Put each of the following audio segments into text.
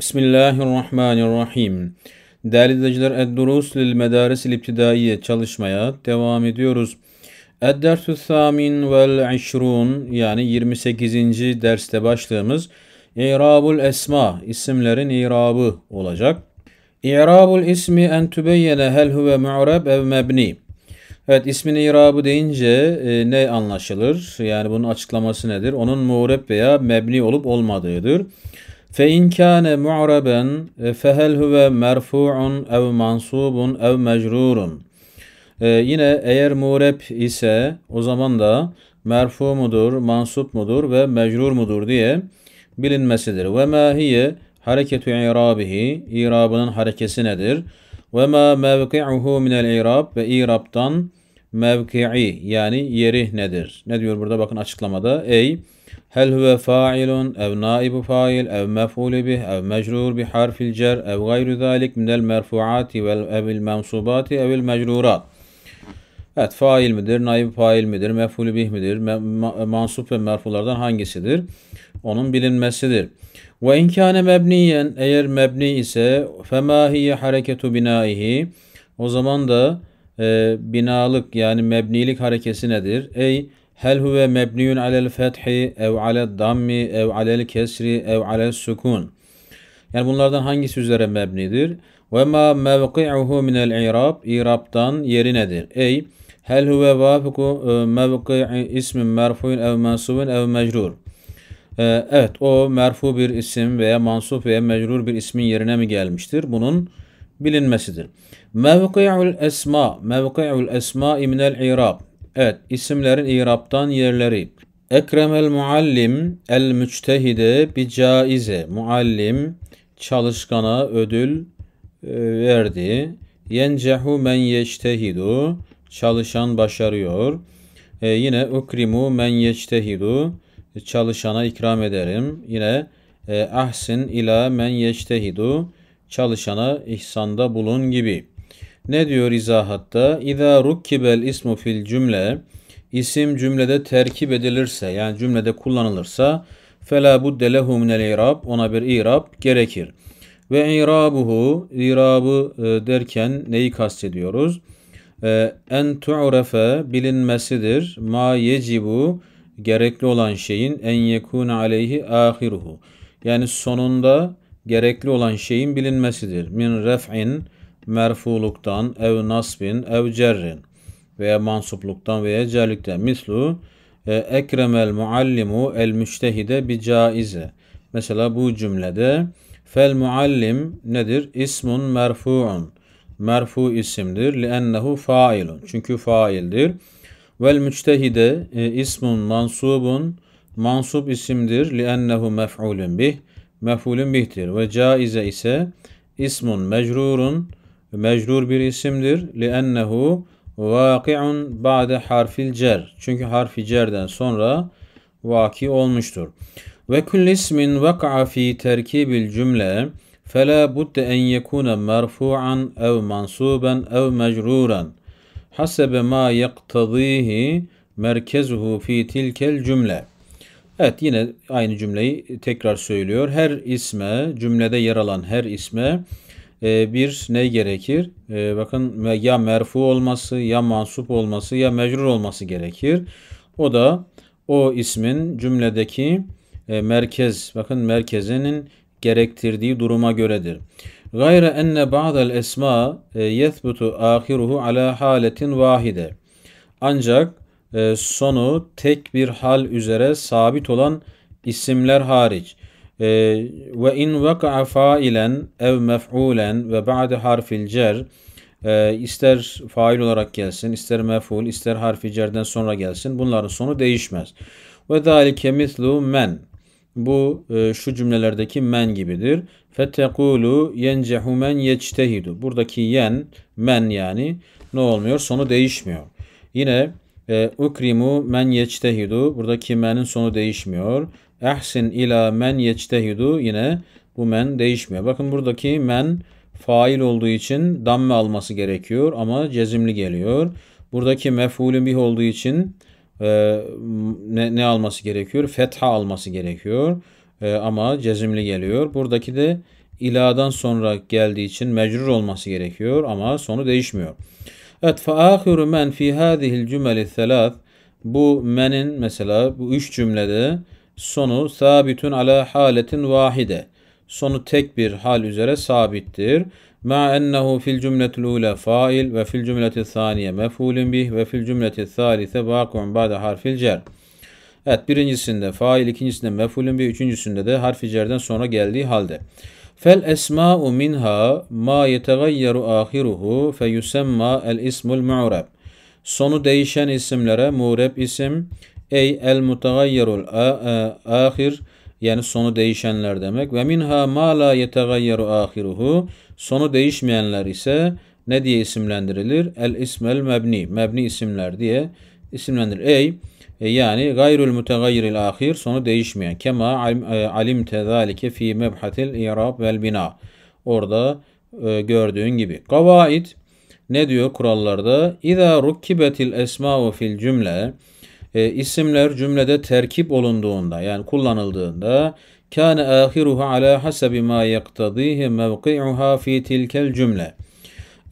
Bismillahirrahmanirrahim. Değerli dinleyiciler, Ed-Durus lil Medaris İbtidaiye çalışmaya devam ediyoruz. Ed-Dertü Thamin vel İşrun yani 28. derste başlığımız İrabul Esma isimlerin irabı olacak. İrabul ismi en tübeyyene hel huve mu'rab ev mebni. Evet ismin irabı deyince e, ne anlaşılır? Yani bunun açıklaması nedir? Onun mu'rab veya mebni olup olmadığıdır. Fe in kana mu'raben e, fe hel huve merfu'un ev mansubun ev mecrurun. E, yine eğer murep ise o zaman da merfu mudur, mansup mudur ve mecrur mudur diye bilinmesidir. Ve ma hiye hareketu irabihi, irabının harekesi nedir? Ve ma mevki'uhu minel irab ve irabtan mevki'i yani yeri nedir? Ne diyor burada bakın açıklamada. Ey هل هو فاعل أو نائب فاعل أو مفعول به أو مجرور بحرف الجر أو غير ذلك من المرفوعات أو المنصوبات أو المجرورات Evet fail midir, naib fail midir, mef'ulü bih midir, mansup ve merfulardan hangisidir? Onun bilinmesidir. Ve inkâne mebniyen eğer mebni ise femâ hiye hareketu binaihi o zaman da e, binalık yani mebnilik harekesi nedir? Ey هل هو مبني على الفتح ev على الضم ev على الكسر ev على السكون yani bunlardan hangisi üzere mebnidir? Ve ma mevki'uhu minel i'rab irabtan yeri nedir? Ey hel huve vafiku e, mevki'i ismin merfu'in ev mansubun ev mecrur. E, evet o merfu bir isim veya mansup veya mecrur bir ismin yerine mi gelmiştir? Bunun bilinmesidir. Mevki'ul esma Mevki'ul esma minel i'rab Evet isimlerin iraptan yerleri. Ekrem el muallim el müçtehide bi caize. Muallim çalışkana ödül e, verdi. Yencehu men yeştehidu. Çalışan başarıyor. E, yine ukrimu men yeştehidu. Çalışana ikram ederim. Yine e, ahsin ila men yeştehidu. Çalışana ihsanda bulun gibi. Ne diyor izahatta? İza rukkibel ismu fil cümle isim cümlede terkip edilirse yani cümlede kullanılırsa fela budde lehu minel irab ona bir irab gerekir. Ve irabuhu irabı e, derken neyi kastediyoruz? E, en tu'refe bilinmesidir. Ma yecibu gerekli olan şeyin en yekun aleyhi ahiruhu. Yani sonunda gerekli olan şeyin bilinmesidir. Min ref'in merfuluktan, ev nasbin, ev cerrin veya mansupluktan veya cerlikten. Mislu e, ekremel muallimu el müştehide bi caize. Mesela bu cümlede fel muallim nedir? İsmun merfu'un. Merfu isimdir. Liennehu failun. Çünkü faildir. Vel müçtehide e, ismun mansubun. Mansub isimdir. Liennehu mef'ulun bih. Mef'ulun bihtir. Ve caize ise ismun mecrurun mecrur bir isimdir. لِأَنَّهُ vaki'un ba'de harfil cer. Çünkü harfi cerden sonra vaki olmuştur. Ve kulli ismin vaka'a fi terkibil cümle fela budde en yekune merfu'an ev mansuben ev mecruren hasebe ma yaktadihi merkezuhu fi tilkel cümle. Evet yine aynı cümleyi tekrar söylüyor. Her isme, cümlede yer alan her isme e, bir ne gerekir? E, bakın ya merfu olması, ya mansup olması, ya mecrur olması gerekir. O da o ismin cümledeki e, merkez, bakın merkezinin gerektirdiği duruma göredir. Gayre enne ba'del esma e, yethbutu ahiruhu ala haletin vahide. Ancak e, sonu tek bir hal üzere sabit olan isimler hariç. Ee, ve in vaka failen ev mef'ulen ve ba'de harfil cer e, ister fail olarak gelsin, ister mef'ul, ister harfi cerden sonra gelsin. Bunların sonu değişmez. Ve zalike mislu men. Bu e, şu cümlelerdeki men gibidir. Fettekulu yencehu men yectehidu. Buradaki yen, men yani ne olmuyor? Sonu değişmiyor. Yine e, ukrimu men yectehidu. Buradaki men'in sonu değişmiyor. Ehsin ila men yectehidu yine bu men değişmiyor. Bakın buradaki men fail olduğu için damme alması gerekiyor ama cezimli geliyor. Buradaki mef'ulün bih olduğu için e, ne, ne alması gerekiyor? Fetha alması gerekiyor e, ama cezimli geliyor. Buradaki de iladan sonra geldiği için mecrur olması gerekiyor ama sonu değişmiyor. Evet fa men fi hadihil cümeli Bu menin mesela bu üç cümlede sonu sabitun ala haletin vahide. Sonu tek bir hal üzere sabittir. Ma ennehu fil cümletil ula fail ve fil cümletil saniye mef'ulun bih ve fil cümletil salise vakun ba'de harfil cer. Evet birincisinde fail, ikincisinde mef'ulun bih, üçüncüsünde de harfi cerden sonra geldiği halde. Fel esma'u minha ma yetegayyeru ahiruhu fe yusemma el ismul mu'rab. Sonu değişen isimlere muğreb isim, Ey el mutagayyirul e, ahir yani sonu değişenler demek. Ve minha ma la yetegayyaru ahiruhu sonu değişmeyenler ise ne diye isimlendirilir? El ismel mebni. Mebni isimler diye isimlendirilir. Ey e, yani gayrul mutegayyiril ahir sonu değişmeyen. Kema e, alimte zalike fi mebhatil irab vel bina. Orada gördüğün gibi. Kavaid ne diyor kurallarda? İza rukkibetil esma'u fil cümle e, isimler cümlede terkip olunduğunda yani kullanıldığında kâne âhiruha alâ hasebi mâ yektadîhi mevki'uha fî tilkel cümle.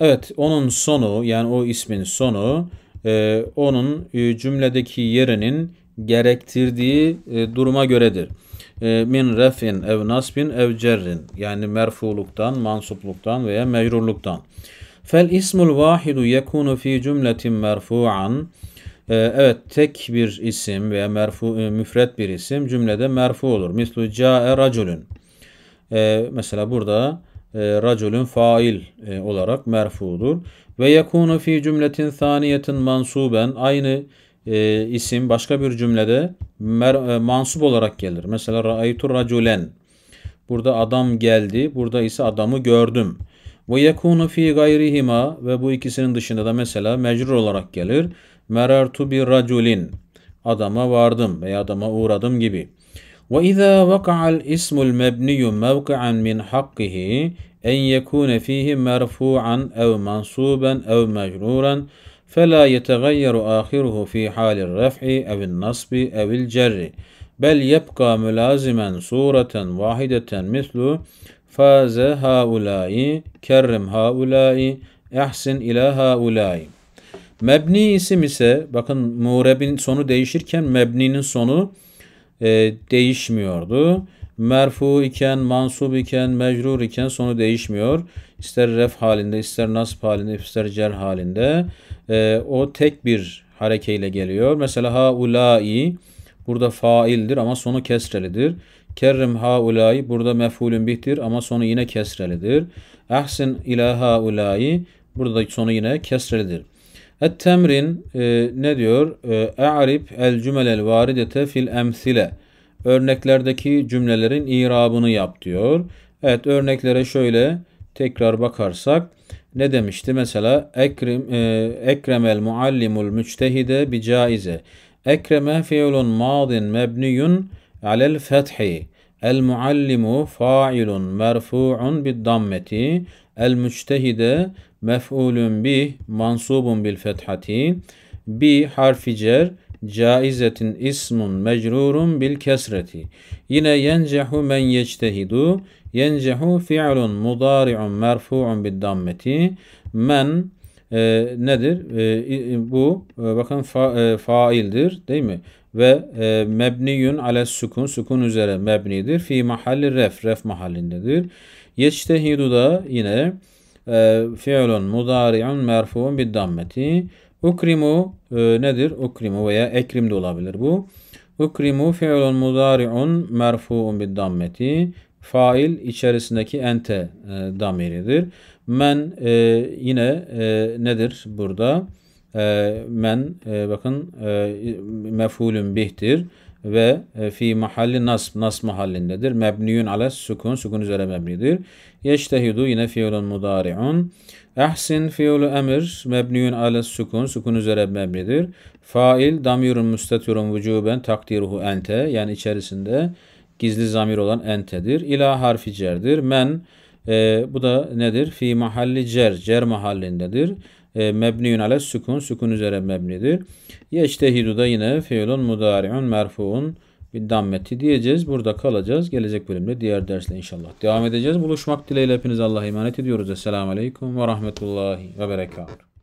Evet onun sonu yani o ismin sonu e, onun e, cümledeki yerinin gerektirdiği e, duruma göredir. E, min refin ev nasbin ev cerrin yani merfuluktan, mansupluktan veya mecrurluktan. Fel ismul vahidu yekunu fi cümletin merfu'an ee, evet tek bir isim veya merfu e, müfret bir isim cümlede merfu olur. Mislu ca'e raculun. E, ee, mesela burada e, raculun fail e, olarak merfudur. Ve yekunu fi cümletin saniyetin mansuben aynı e, isim başka bir cümlede mer, e, mansup olarak gelir. Mesela ra'aytu raculen. Burada adam geldi. Burada ise adamı gördüm. Ve yekunu fi gayrihima ve bu ikisinin dışında da mesela mecrur olarak gelir. merertu bir raculin adama vardım veya adama uğradım gibi. Ve izâ vaka'al ismul mebniyyu mevki'an min hakkihi en yekûne fihi merfu'an ev mansuben ev mecruren فلا يتغير آخره في حال الرفع أو النصب أو الجر بل يبقى ملازما صورة واحدة مثل فاز هؤلاء كرم هؤلاء احسن إلى هؤلاء Mebni isim ise bakın murebin sonu değişirken mebninin sonu e, değişmiyordu. Merfu iken, mansub iken, mecrur iken sonu değişmiyor. İster ref halinde, ister nasb halinde, ister cer halinde. E, o tek bir harekeyle geliyor. Mesela haulai burada faildir ama sonu kesrelidir. Kerrim haulai burada mef'ulün bihtir ama sonu yine kesrelidir. Ahsin ila haulai burada sonu yine kesrelidir. Et temrin e, ne diyor? E'arif el cümelel varidete fil emsile. Örneklerdeki cümlelerin irabını yap diyor. Evet örneklere şöyle tekrar bakarsak ne demişti? Mesela Ekrem, e, ekremel muallimul müçtehide bi caize. Ekreme fiilun madin mebniyun alel fethi. El muallimu failun merfu'un bid dammeti. El müçtehide mef'ulun bi mansubun bil fethati bi harfi cer caizetin ismun mecrurun bil kesreti. Yine yencehu men yectehidu. Yencehu fi'lun mudari'un merfu'un bid dammeti. Men e, nedir? E, bu e, bakın fa, e, faildir değil mi? Ve e, mebniyun ale sukun, sukun üzere mebnidir. Fi mahalli ref, ref mahallindedir. Yectehidu da yine ee, fiilun mudari'un merfu'un bid dammeti. Ukrimu e, nedir? Ukrimu veya ekrim de olabilir bu. Ukrimu fiilun mudari'un merfu'un bid dammeti. Fail içerisindeki ente e, damiridir. Men e, yine e, nedir burada? E, men e, bakın e, mefulün bihtir ve e, fi mahalli nasb nasb mahallindedir. Mebniyun ala sukun sukun üzere mebnidir. Yeştehidu yine fiilun mudari'un. Ehsin fiilü emir mebniyun ala sukun sukun üzere mebnidir. Fail damirun müstatirun vücuben takdiruhu ente yani içerisinde gizli zamir olan entedir. İla harfi cerdir. Men e, bu da nedir? Fi mahalli cer, cer mahallindedir e, mebniyun ale sükun, sükun üzere mebnidir. Yeştehidu da yine fiilun mudari'un merfuun bir dammeti diyeceğiz. Burada kalacağız. Gelecek bölümde diğer dersle inşallah devam edeceğiz. Buluşmak dileğiyle hepinize Allah'a emanet ediyoruz. Esselamu Aleyküm ve Rahmetullahi ve Berekatuhu.